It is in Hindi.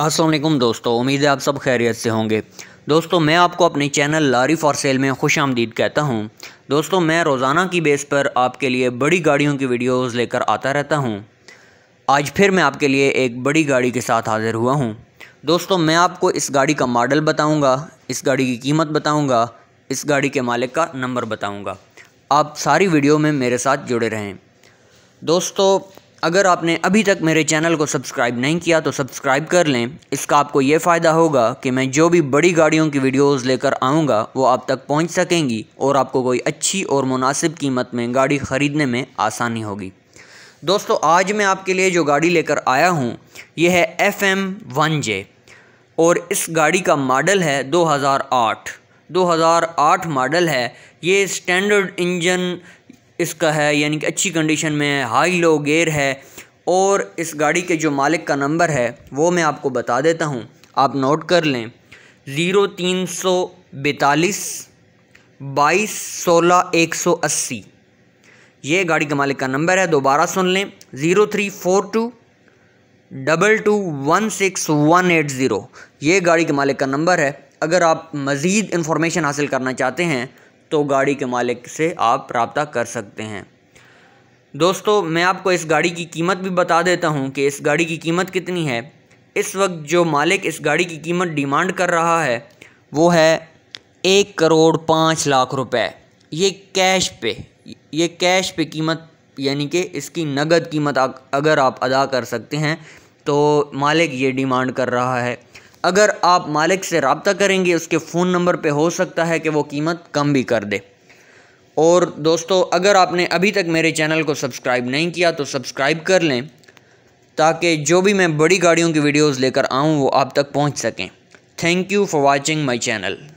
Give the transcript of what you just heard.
असलम दोस्तों उम्मीद है आप सब खैरियत से होंगे दोस्तों मैं आपको अपने चैनल लारी फॉर सेल में खुश आमदीद कहता हूँ दोस्तों मैं रोज़ाना की बेस पर आपके लिए बड़ी गाड़ियों की वीडियोस लेकर आता रहता हूँ आज फिर मैं आपके लिए एक बड़ी गाड़ी के साथ हाज़िर हुआ हूँ दोस्तों मैं आपको इस गाड़ी का मॉडल बताऊँगा इस गाड़ी की कीमत बताऊँगा इस गाड़ी के मालिक का नंबर बताऊँगा आप सारी वीडियो में मेरे साथ जुड़े रहें दोस्तों अगर आपने अभी तक मेरे चैनल को सब्सक्राइब नहीं किया तो सब्सक्राइब कर लें इसका आपको ये फ़ायदा होगा कि मैं जो भी बड़ी गाड़ियों की वीडियोस लेकर आऊँगा वो आप तक पहुँच सकेंगी और आपको कोई अच्छी और मुनासिब कीमत में गाड़ी ख़रीदने में आसानी होगी दोस्तों आज मैं आपके लिए जो गाड़ी लेकर आया हूँ यह है एफ एम वन जे और इस गाड़ी का मॉडल है दो 2008 मॉडल है ये स्टैंडर्ड इंजन इसका है यानी कि अच्छी कंडीशन में है हाई लो गेयर है और इस गाड़ी के जो मालिक का नंबर है वो मैं आपको बता देता हूँ आप नोट कर लें ज़ीरो तीन सौ बैतालीस बाईस सोलह एक सौ अस्सी ये गाड़ी के मालिक का नंबर है दोबारा सुन लें zero three four two double two one six one eight zero ये गाड़ी के मालिक का नंबर है अगर आप मज़ीद इन्फॉर्मेशन हासिल करना चाहते हैं तो गाड़ी के मालिक से आप रबता कर सकते हैं दोस्तों मैं आपको इस गाड़ी की कीमत भी बता देता हूँ कि इस गाड़ी की कीमत कितनी है इस वक्त जो मालिक इस गाड़ी की कीमत डिमांड कर रहा है वो है एक करोड़ पाँच लाख रुपए ये कैश पे ये कैश पे कीमत यानी कि इसकी नगद कीमत अगर आप अदा कर सकते हैं तो मालिक ये डिमांड कर रहा है अगर आप मालिक से रबता करेंगे उसके फ़ोन नंबर पे हो सकता है कि वो कीमत कम भी कर दे और दोस्तों अगर आपने अभी तक मेरे चैनल को सब्सक्राइब नहीं किया तो सब्सक्राइब कर लें ताकि जो भी मैं बड़ी गाड़ियों की वीडियोस लेकर आऊं वो आप तक पहुंच सकें thank you for watching my channel